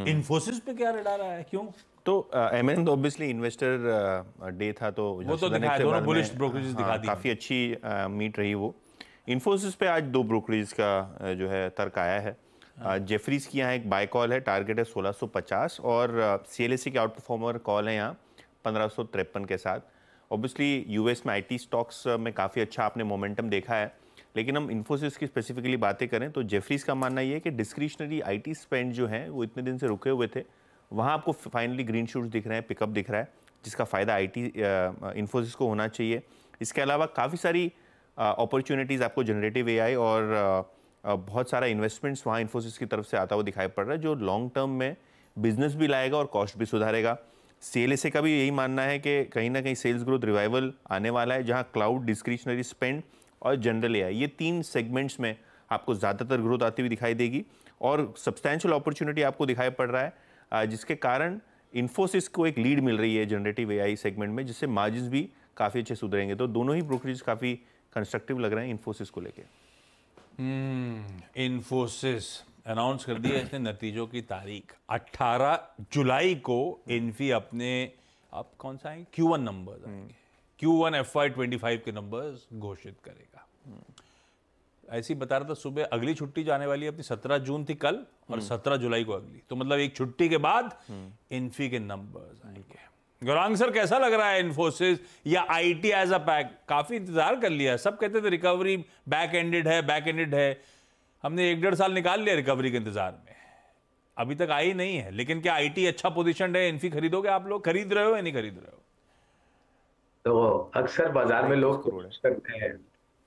हम्म। इन्फोसिस पे क्या रडार आया क्यों तो M N obviously investor day था तो वो तो दोनों बुलिश ब्रोकरेजेस हाँ, दिखा दी काफ़ी अच्छी मीट रही वो इन्फोसिस पे आज दो ब्रोकरेज का जो है तर्क आया है जेफरीज हाँ। की यहाँ एक बाय कॉल है टारगेट है 1650 और सी एल के आउट परफॉर्मर कॉल है यहाँ पंद्रह के साथ ऑब्वियसली यूएस में आईटी स्टॉक्स में काफ़ी अच्छा आपने मोमेंटम देखा है लेकिन हम इन्फोसिस की स्पेसिफिकली बातें करें तो जेफरीज का मानना ये है कि डिस्क्रिशनरी आईटी स्पेंड जो है वो इतने दिन से रुके हुए थे वहाँ आपको फाइनली ग्रीन शूट्स दिख रहे हैं पिकअप दिख रहा है जिसका फ़ायदा आईटी इन्फोसिस को होना चाहिए इसके अलावा काफ़ी सारी अपॉर्चुनिटीज़ आपको जनरेटिव ए और बहुत सारा इन्वेस्टमेंट्स वहाँ इन्फोसिस की तरफ से आता हुआ दिखाई पड़ रहा है जो लॉन्ग टर्म में बिजनेस भी लाएगा और कॉस्ट भी सुधारेगा सी का भी यही मानना है कि कहीं ना कहीं सेल्स ग्रोथ रिवाइवल आने वाला है जहाँ क्लाउड डिस्क्रिशनरी स्पेंड और जनरल ए ये तीन सेगमेंट्स में आपको ज़्यादातर ग्रोथ आती हुई दिखाई देगी और सब्सटैंशियल अपॉर्चुनिटी आपको दिखाई पड़ रहा है जिसके कारण इन्फोसिस को एक लीड मिल रही है जनरेटिव एआई सेगमेंट में जिससे मार्जिन भी काफ़ी अच्छे सुधरेंगे तो दोनों ही ब्रोकरेज काफ़ी कंस्ट्रक्टिव लग रहे हैं इन्फोसिस को लेकर इन्फोसिस अनाउंस कर दिया इसने नतीजों की तारीख 18 जुलाई को इन्फी अपने अब कौन सा आएंगे क्यू वन नंबर आएंगे Q1 FY25 के नंबर्स घोषित करेगा ऐसी बता रहा था सुबह अगली छुट्टी जाने वाली अपनी सत्रह जून थी कल और हम्म। सत्रह जुलाई को अगली तो मतलब एक छुट्टी के बाद इन्फी हम्म। के नंबर्स आएंगे गौरांग सर कैसा लग रहा है इन्फोसिस या आईटी एज अ पैक काफी इंतजार कर लिया सब कहते थे रिकवरी बैक एंडेड है बैक एंडेड है हमने एक डेढ़ साल निकाल लिया रिकवरी के इंतजार में अभी तक आई नहीं है लेकिन क्या आईटी अच्छा पोजीशन है इन्फी खरीदोगे आप लोग खरीद रहे हो या नहीं खरीद रहे हो तो अक्सर बाजार में लोग करते हैं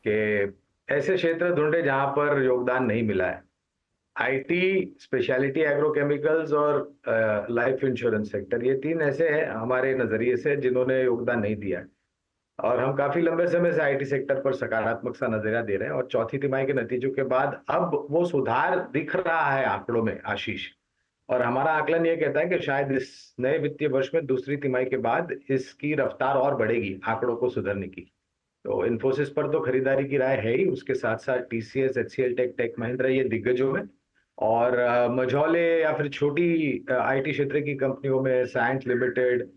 कि ऐसे क्षेत्र ढूंढे जहां पर योगदान नहीं मिला है आईटी स्पेशलिटी एग्रोकेमिकल्स और लाइफ इंश्योरेंस सेक्टर ये तीन ऐसे हैं हमारे नज़रिए से जिन्होंने योगदान नहीं दिया और हम काफ़ी लंबे समय से आईटी सेक्टर पर सकारात्मक सा नजरिया दे रहे हैं और चौथी तिमाही के नतीजों के बाद अब वो सुधार दिख रहा है आंकड़ों में आशीष और हमारा आकलन ये कहता है कि शायद इस नए वित्तीय वर्ष में दूसरी तिमाही के बाद इसकी रफ्तार और बढ़ेगी आंकड़ों को सुधरने की तो इन्फोसिस पर तो खरीदारी की राय है ही उसके साथ साथ T C S H C L tech tech Mahindra ये दिग्गजों में और मझौले या फिर छोटी आई टी क्षेत्र की कंपनियों में साइंस लिमिटेड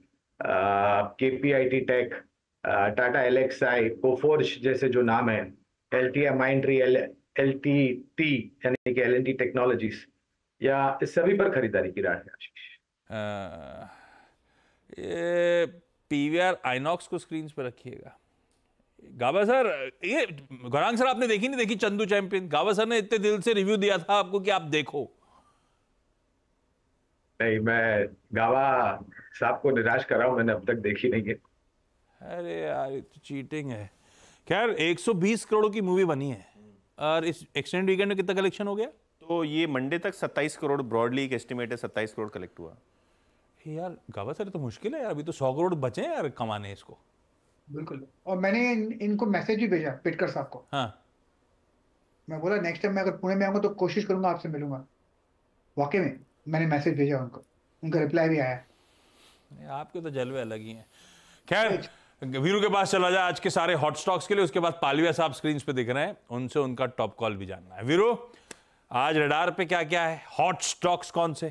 के P I T tech Tata L X I Coforge जैसे जो नाम है L T M Mindtree L L T T यानी कि एल एन टी टेक्नोलॉजीज़ या इस सभी पर खरीदारी की राय है Ashish P V R Inox को स्क्रीन पर रखिएगा गावा सर ये गौरांग सर आपने देखी नहीं देखी चंदू चैंपियन गावा सर ने इतने दिल से रिव्यू दिया था आपको कि आप देखो नहीं मैं गावा साहब को निराश कर रहा हूं मैंने अब तक देखी नहीं है अरे यार तो चीटिंग है खैर 120 करोड़ की मूवी बनी है और इस एक्सटेंड वीकेंड में कितना कलेक्शन हो गया तो ये मंडे तक 27 करोड़ ब्रॉडली एक एस्टिमेट है 27 करोड़ कलेक्ट हुआ यार गावा सर तो मुश्किल है यार अभी तो 100 करोड़ बचे हैं यार कमाने इसको बिल्कुल और मैंने इन, इनको मैसेज भी भेजा पिटकर साहब को हाँ मैं बोला नेक्स्ट टाइम मैं अगर पुणे में आऊंगा तो कोशिश करूंगा आपसे मिलूंगा वाकई में मैंने मैसेज भेजा उनको उनका रिप्लाई भी आया आपके तो जलवे अलग ही हैं खैर वीरू के पास चला जाए आज के सारे हॉट स्टॉक्स के लिए उसके बाद पालविया साहब स्क्रीन पे दिख रहे हैं उनसे उनका टॉप कॉल भी जानना है वीरू आज रडार पे क्या क्या है हॉट स्टॉक्स कौन से